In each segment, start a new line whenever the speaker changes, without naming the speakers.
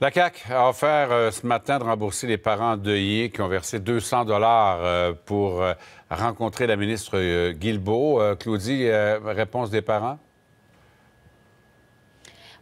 La CAQ a offert euh, ce matin de rembourser les parents deuillés qui ont versé 200 dollars euh, pour euh, rencontrer la ministre Guilbeault. Claudie, réponse des
parents?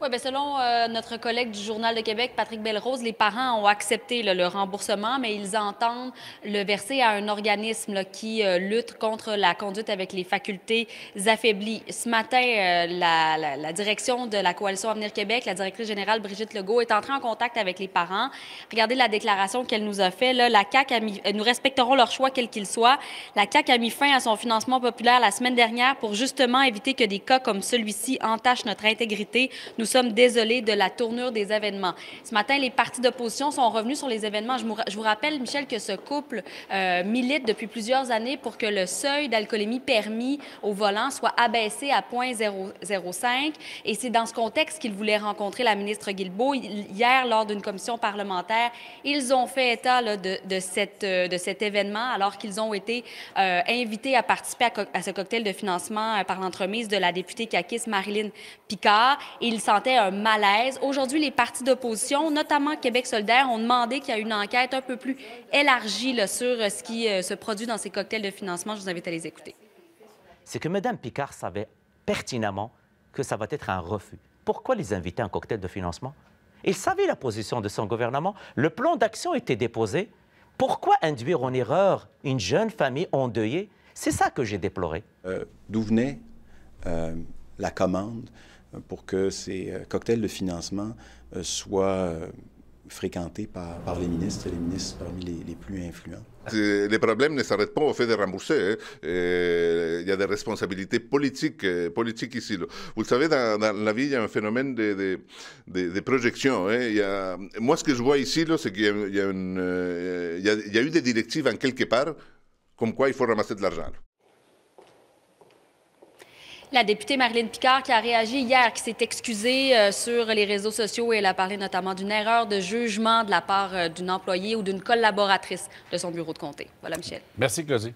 Oui, ben, selon euh, notre collègue du Journal de Québec, Patrick Belrose, les parents ont accepté le remboursement, mais ils entendent le verser à un organisme qui euh, lutte contre la conduite avec les facultés affaiblies. Ce matin, euh, la, direction de la Coalition Avenir Québec, la directrice générale Brigitte Legault, est entrée en contact avec les parents. Regardez la déclaration qu'elle nous a faite. La CAC, Nous respecterons leur choix, quel qu'il soit. La CAQ a mis fin à son financement populaire la semaine dernière pour justement éviter que des cas comme celui-ci entachent notre intégrité. Nous sommes désolés de la tournure des événements. Ce matin, les partis d'opposition sont revenus sur les événements. Je vous rappelle, Michel, que ce couple euh, milite depuis plusieurs années pour que le seuil d'alcoolémie permis au volant soit abaissé à 0,05. Et c'est dans ce contexte qu'ils voulaient rencontrer la ministre Guilbeault hier lors d'une commission parlementaire. Ils ont fait état de, euh, de cet événement alors qu'ils ont été euh, invités à participer à, ce cocktail de financement par l'entremise de la députée caquiste Marilyn Picard. ils s'en un malaise. Aujourd'hui, les partis d'opposition, notamment Québec solidaire, ont demandé qu'il y ait une enquête un peu plus élargie sur euh, ce qui euh, se produit dans ces cocktails de financement. Je vous invite à les écouter.
C'est que Mme Picard savait pertinemment que ça va être un refus. Pourquoi les inviter à un cocktail de financement Il savait la position de son gouvernement. Le plan d'action était déposé. Pourquoi induire en erreur une jeune famille endeuillée C'est ça que j'ai déploré. Euh, d'où venait la commande pour que ces euh, cocktails de financement euh, soient euh, fréquentés par, les ministres les ministres parmi les, plus influents.
Les problèmes ne s'arrêtent pas au fait de rembourser. Hein, il y a des responsabilités politiques, politiques ici. Vous le savez, dans, la vie, il y a un phénomène de, projection. Hein. moi, ce que je vois ici, c'est qu'il y, y a eu des directives en quelque part comme quoi il faut ramasser de l'argent
la députée Marlène Picard qui a réagi hier, qui s'est excusée euh, sur les réseaux sociaux et elle a parlé notamment d'une erreur de jugement de la part euh, d'une employée ou d'une collaboratrice de son bureau de comté. Voilà, Michel.
Merci, Claudie.